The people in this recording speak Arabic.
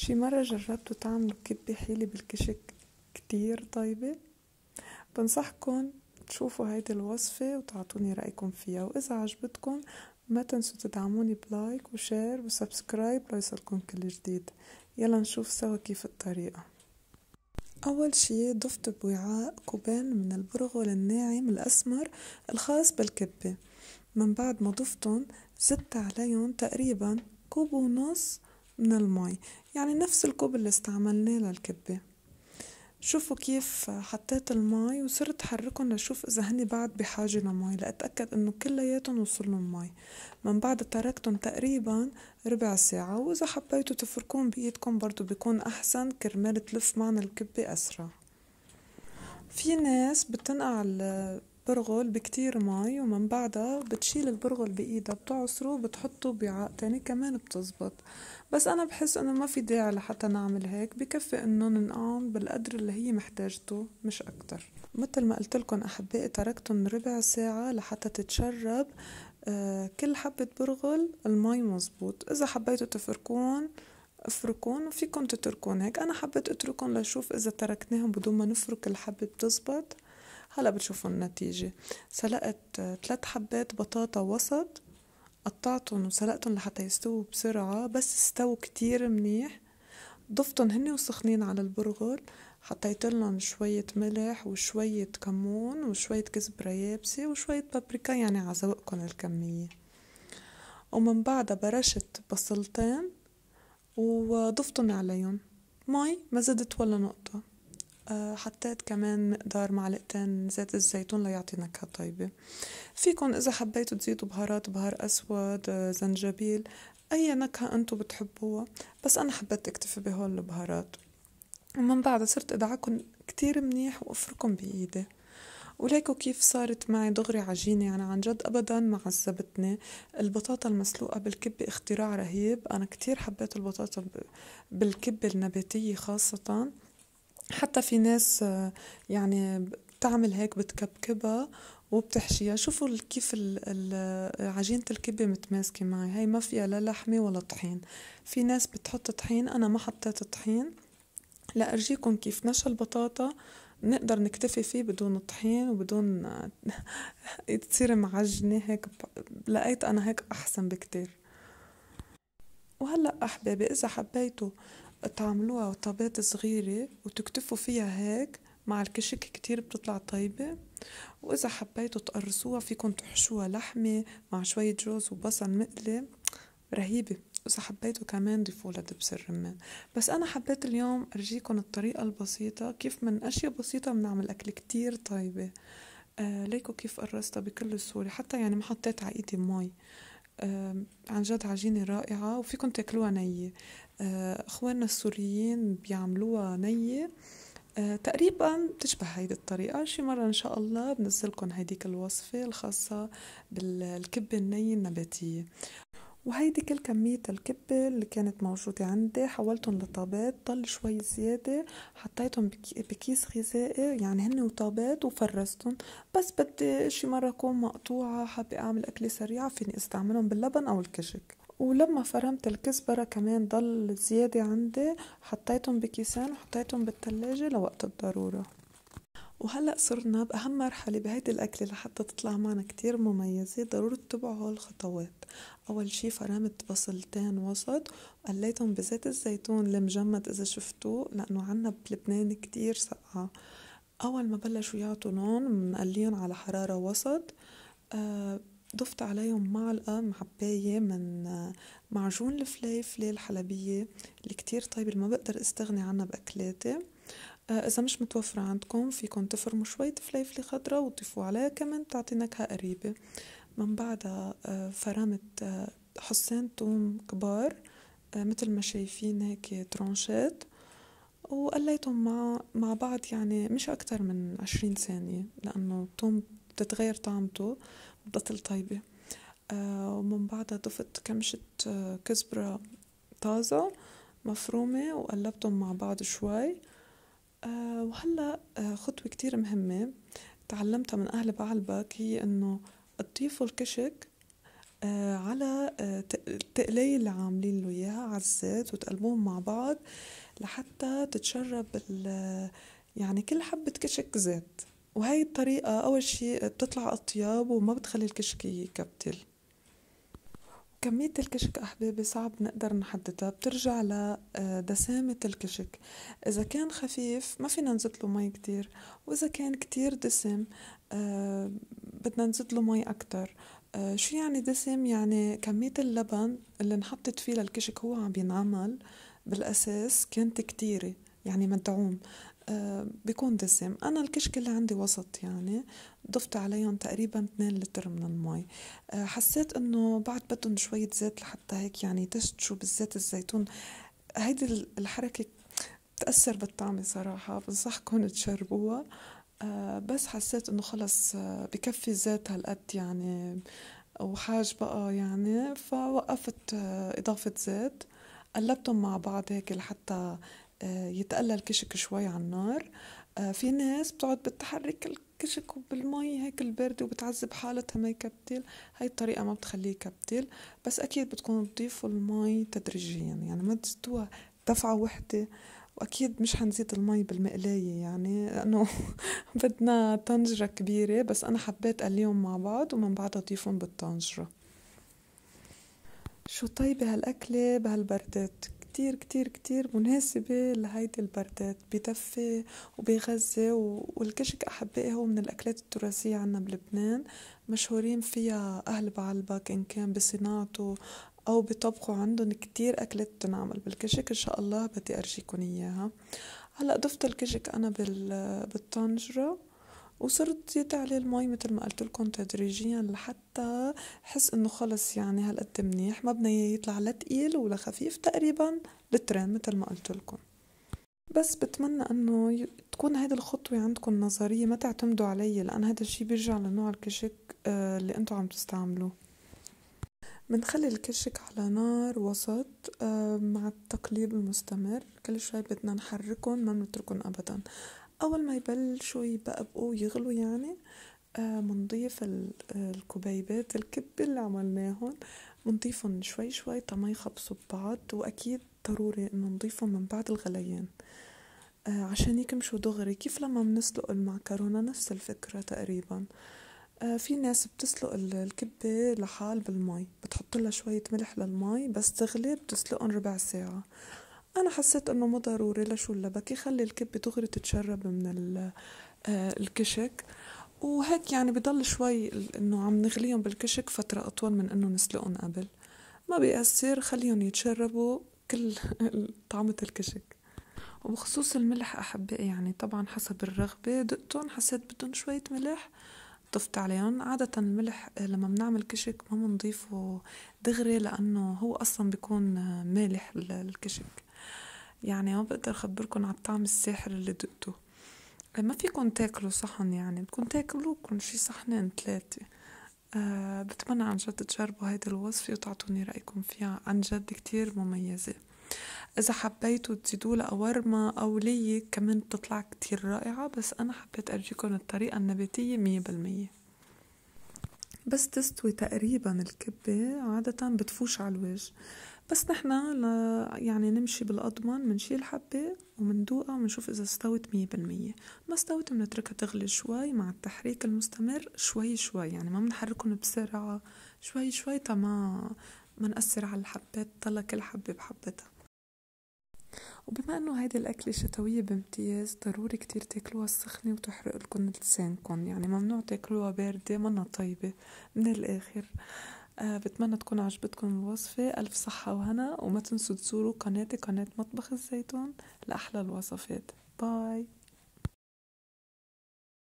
شي مرة جربتوا تعملوا كبة حيلي بالكشك كتير طيبة بنصحكن تشوفوا هيدي الوصفة وتعطوني رأيكم فيها وإذا عجبتكم ما تنسوا تدعموني بلايك وشير وسبسكرايب ليصلكم كل جديد يلا نشوف سوا كيف الطريقة أول شي ضفت بوعاء كوبين من البرغل الناعم الأسمر الخاص بالكبة من بعد ما ضفتن زدت عليهم تقريبا كوب ونص من المي يعني نفس الكوب اللي استعملناه للكبة شوفوا كيف حطيت المي وصرت حركهم لشوف اذا هني بعد بحاجة لمي لاتأكد انه كلياتهم وصلهم مي من بعد تركتهم تقريبا ربع ساعة واذا حبيتوا تفركون بايدكم برضو بيكون احسن كرمال تلف معنا الكبة اسرع في ناس بتنقع برغل بكتير مي ومن بعدها بتشيل البرغل بإيدها بتعصره بتحطه بعاء تاني كمان بتزبط بس أنا بحس إنه ما في داعي لحتى نعمل هيك بكفي إنه ننقعن بالقدر اللي هي محتاجته مش أكتر مثل ما قلتلكن أحبائي تركتن ربع ساعة لحتى تتشرب آه كل حبة برغل المي مزبوط إذا حبيتوا تفركون افركون وفيكن تتركون هيك أنا حبيت أتركن لشوف إذا تركناهم بدون ما نفرك الحبة بتزبط هلا بتشوفوا النتيجة سلقت ثلاث حبات بطاطا وسط قطعتهم وسلقتهم لحتى يستووا بسرعة بس استووا كتير منيح ضفتن هني وسخنين على البرغل حطيت لهم شوية ملح وشوية كمون وشوية كزبرة يابسة وشوية بابريكا يعني على ذوقكم الكمية ومن بعدها برشت بصلتين وضفتن عليهم مي ما زدت ولا نقطة آه، حطيت كمان مقدار معلقتين زيت الزيتون ليعطي نكهة طيبة فيكن إذا حبيتوا تزيدوا بهارات بهار أسود آه، زنجبيل أي نكهة أنتو بتحبوها بس أنا حبيت أكتفي بهول البهارات ومن بعدها صرت أدعكن كتير منيح وأفركن بإيدي وليكو كيف صارت معي دغري عجينة يعني عن جد أبدا ما عذبتني البطاطا المسلوقة بالكبة اختراع رهيب أنا كتير حبيت البطاطا بالكبة النباتية خاصةً حتى في ناس يعني بتعمل هيك بتكبكبها وبتحشيها شوفوا كيف عجينة الكبة متماسكة معي هاي ما فيها لا لحمة ولا طحين في ناس بتحط طحين أنا ما حطيت طحين لأرجيكم كيف نشا البطاطا نقدر نكتفي فيه بدون طحين وبدون تصير معجنة هيك لقيت أنا هيك أحسن بكتير وهلأ أحبابي إذا حبيتوا تعملوها طابات صغيرة وتكتفوا فيها هيك مع الكشك كتير بتطلع طيبة وإذا حبيتوا تقرصوها فيكم تحشوها لحمة مع شوية جوز وبصل مقلي رهيبة وإذا حبيتوا كمان ضيفوا دبس الرمان بس أنا حبيت اليوم أرجيكم الطريقة البسيطة كيف من أشياء بسيطة بنعمل أكل كتير طيبة آه ليكو كيف قرصتها بكل سهولة حتى يعني ما حطيت على إيدي مي عن جد عجينة رائعة وفيكم تاكلوها نية آه، اخواننا السوريين بيعملوها نية آه، تقريبا بتشبه هيدي الطريقة شي مرة إن شاء الله بنزلكم هيديك الوصفة الخاصة بالكبة النية النباتية وهيدي كل كمية الكبة اللي كانت موجودة عندي حولتهم لطابات ضل شوي زيادة حطيتهم بكيس غذائي يعني هن وطابات وفرزتهم بس بدي شي مرة أكون مقطوعة حابة أعمل أكلة سريعة فيني استعملهم باللبن أو الكشك ولما فرمت الكزبرة كمان ضل زيادة عندي حطيتهم بكيسان وحطيتهم بالتلاجة لوقت الضرورة وهلأ صرنا بأهم مرحلة بهيدي الأكلة لحتى تطلع معنا كتير مميزة ضروري تتبعوا الخطوات أول شي فرمت بصلتين وسط وقليتهم بزيت الزيتون المجمد إذا شفتوه لأنه عنا بلبنان كتير سقعة أول ما بلشوا يعطوا لون منقليهم على حرارة وسط آه، ضفت عليهم معلقة معباية من آه، معجون الفليفلة الحلبية اللي كتير طيب ما بقدر استغني عنها بأكلاتي آه، إذا مش متوفرة عندكم فيكن تفرموا شوية فليفلة خضرا وتضيفوا عليها كمان تعطي نكهة قريبة من بعدها آه، فرمت آه، حصين توم كبار مثل ما شايفين هيك ترونشات وقليتهم مع مع بعض يعني مش أكتر من عشرين ثانية لأنه توم بتتغير طعمته بتضل طيبة ومن بعدها ضفت كمشة كزبرة طازة مفرومة وقلبتهم مع بعض شوي آه، وهلا آه، خطوة كتير مهمة تعلمتها من أهل بعلبك هي إنه تضيفوا الكشك آه، على التقلاية اللي عاملين له إياها على الزيت وتقلبوهم مع بعض لحتى تتشرب يعني كل حبة كشك زيت وهي الطريقة أول شي بتطلع أطياب وما بتخلي الكشك يكبتل كمية الكشك أحبابي صعب نقدر نحددها بترجع لدسامة آه، الكشك إذا كان خفيف ما فينا نزيد له مي كتير وإذا كان كتير دسم آه، بدنا نزيد له مي أكتر آه، شو يعني دسم يعني كمية اللبن اللي انحطت فيه للكشك هو عم بينعمل بالأساس كانت كتيرة يعني مدعوم آه، بيكون دسم أنا الكشك اللي عندي وسط يعني ضفت عليهم تقريبا 2 لتر من المي آه، حسيت انه بعد بدهم شوية زيت لحتى هيك يعني تشتشوا بالزيت الزيتون هيدي الحركة بتأثر بالطعم صراحة بنصحكم تشربوها آه، بس حسيت انه خلص بكفي زيت هالقد يعني وحاج بقى يعني فوقفت إضافة زيت قلبتهم مع بعض هيك لحتى آه، يتقلى الكشك شوي على النار آه، في ناس بتقعد بتحرك الكشك بالمي هيك البرد وبتعذب حالتها ما يكبتل هاي الطريقة ما بتخليه يكبتل بس أكيد بتكونوا بتضيفوا المي تدريجيا يعني ما تزيدوها دفعة وحدة واكيد مش حنزيد المي بالمقلايه يعني لانه بدنا طنجره كبيره بس انا حبيت قليهم مع بعض ومن بعدها اضيفهم بالطنجره شو طيبه هالاكله بهالبردات كتير كتير كتير مناسبة لهيدي البردات بتفة وبغزة والكشك أحبائي هو من الأكلات التراثية عنا بلبنان مشهورين فيها أهل بعلبك إن كان بصناعته أو بطبخه عندهم كتير أكلات بتنعمل بالكشك إن شاء الله بدي أرجيكن إياها هلأ ضفت الكشك أنا بالطنجرة وصرت زيت عليه المي مثل ما قلت لكم تدريجيا لحتى حس انه خلص يعني هالقد منيح ما بدنا يطلع لا تقيل ولا خفيف تقريبا لترين مثل ما قلت لكم بس بتمنى انه تكون هيدي الخطوة عندكم نظرية ما تعتمدوا علي لان هذا الشي بيرجع لنوع الكشك آه، اللي انتو عم تستعملوه بنخلي الكشك على نار وسط آه، مع التقليب المستمر كل شوي بدنا نحركهم ما بنتركهم ابدا أول ما يبلشوا يبقبقوا يغلوا يعني آه، منضيف الكبيبات الكبة اللي عملناهم منضيفهم شوي شوي ما يخبصوا ببعض وأكيد ضروري إنه نضيفهم من بعد الغليان آه، عشان يكمشوا دغري كيف لما بنسلق المعكرونة نفس الفكرة تقريبا آه، في ناس بتسلق الكبة لحال بالماء بتحط لها شوية ملح للمي بس تغلي بتسلقهم ربع ساعة انا حسيت انه مو ضروري لشو اللبكي خلي الكبه دغري تتشرب من آه، الكشك وهيك يعني بضل شوي انه عم نغليهم بالكشك فترة اطول من انه نسلقهم قبل ما بيأثر خليهم يتشربوا كل طعمة الكشك وبخصوص الملح احبائي يعني طبعا حسب الرغبة دقتهم حسيت بدهم شوية ملح ضفت عليهم عادة الملح آه، لما بنعمل كشك ما بنضيفه دغري لأنه هو أصلا بيكون آه، مالح الكشك يعني ما بقدر خبركن على الطعم الساحر اللي دقته إيه، ما فيكن تاكلوا صحن يعني بدكن تاكلوكن شي صحنين ثلاثة أه بتمنى عن جد تجربوا هيدي الوصفة وتعطوني رأيكم فيها عن جد كتير مميزة إذا حبيتوا تزيدوا لقوارما أو لي كمان بتطلع كتير رائعة بس أنا حبيت أرجيكم الطريقة النباتية مية بالمية بس تستوي تقريبا الكبة عادة بتفوش على الوجه بس نحنا ل... يعني نمشي بالأضمن منشيل حبة ومندوقها ومنشوف إذا استوت مية بالمية ما استوت منتركها تغلي شوي مع التحريك المستمر شوي شوي يعني ما بنحركهم بسرعة شوي شوي تما ما نأثر على الحبات طلع كل حبة بحبتها وبما انه هيدي الاكلة شتوية بامتياز ضروري كتير تاكلوها السخنة وتحرق لكم لسانكم يعني ممنوع تاكلوها باردة منا طيبة من الاخر آه بتمنى تكون عجبتكم الوصفة ألف صحة وهنا وما تنسوا تزوروا قناتي قناة مطبخ الزيتون لأحلى الوصفات باي